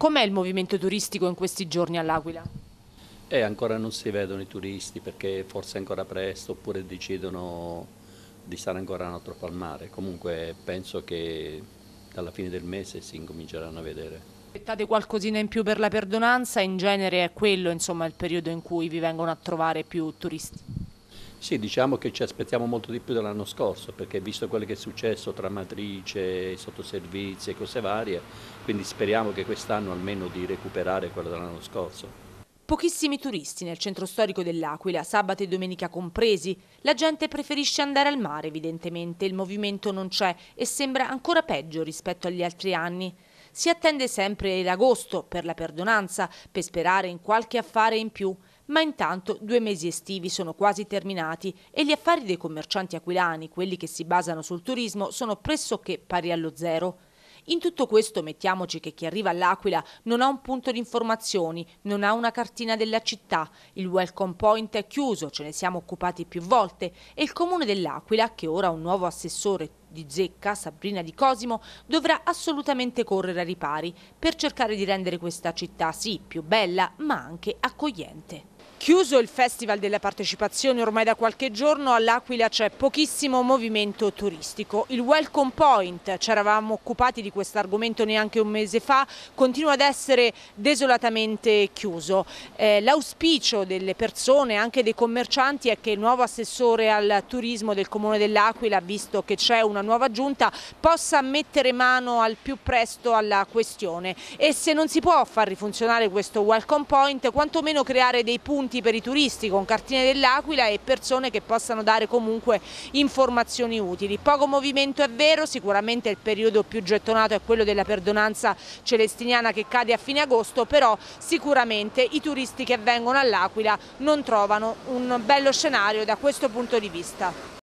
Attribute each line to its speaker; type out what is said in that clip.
Speaker 1: Com'è il movimento turistico in questi giorni all'Aquila?
Speaker 2: Eh, ancora non si vedono i turisti perché forse è ancora presto oppure decidono di stare ancora un altro al mare. Comunque penso che dalla fine del mese si incominceranno a vedere.
Speaker 1: Aspettate qualcosina in più per la perdonanza? In genere è quello insomma, il periodo in cui vi vengono a trovare più turisti?
Speaker 2: Sì, diciamo che ci aspettiamo molto di più dell'anno scorso, perché visto quello che è successo tra matrice, sottoservizi e cose varie, quindi speriamo che quest'anno almeno di recuperare quello dell'anno scorso.
Speaker 1: Pochissimi turisti nel centro storico dell'Aquila, sabato e domenica compresi. La gente preferisce andare al mare evidentemente, il movimento non c'è e sembra ancora peggio rispetto agli altri anni. Si attende sempre l'agosto per la perdonanza, per sperare in qualche affare in più ma intanto due mesi estivi sono quasi terminati e gli affari dei commercianti aquilani, quelli che si basano sul turismo, sono pressoché pari allo zero. In tutto questo mettiamoci che chi arriva all'Aquila non ha un punto di informazioni, non ha una cartina della città, il welcome point è chiuso, ce ne siamo occupati più volte e il comune dell'Aquila, che ora ha un nuovo assessore di Zecca, Sabrina di Cosimo, dovrà assolutamente correre a ripari per cercare di rendere questa città sì più bella ma anche accogliente. Chiuso il Festival della Partecipazione ormai da qualche giorno, all'Aquila c'è pochissimo movimento turistico. Il Welcome Point, ci eravamo occupati di questo argomento neanche un mese fa, continua ad essere desolatamente chiuso. Eh, L'auspicio delle persone, anche dei commercianti, è che il nuovo assessore al turismo del Comune dell'Aquila, visto che c'è una nuova giunta, possa mettere mano al più presto alla questione. E se non si può far rifunzionare questo Welcome Point, quantomeno creare dei punti appunti per i turisti con cartine dell'Aquila e persone che possano dare comunque informazioni utili. Poco movimento è vero, sicuramente il periodo più gettonato è quello della perdonanza celestiniana che cade a fine agosto, però sicuramente i turisti che vengono all'Aquila non trovano un bello scenario da questo punto di vista.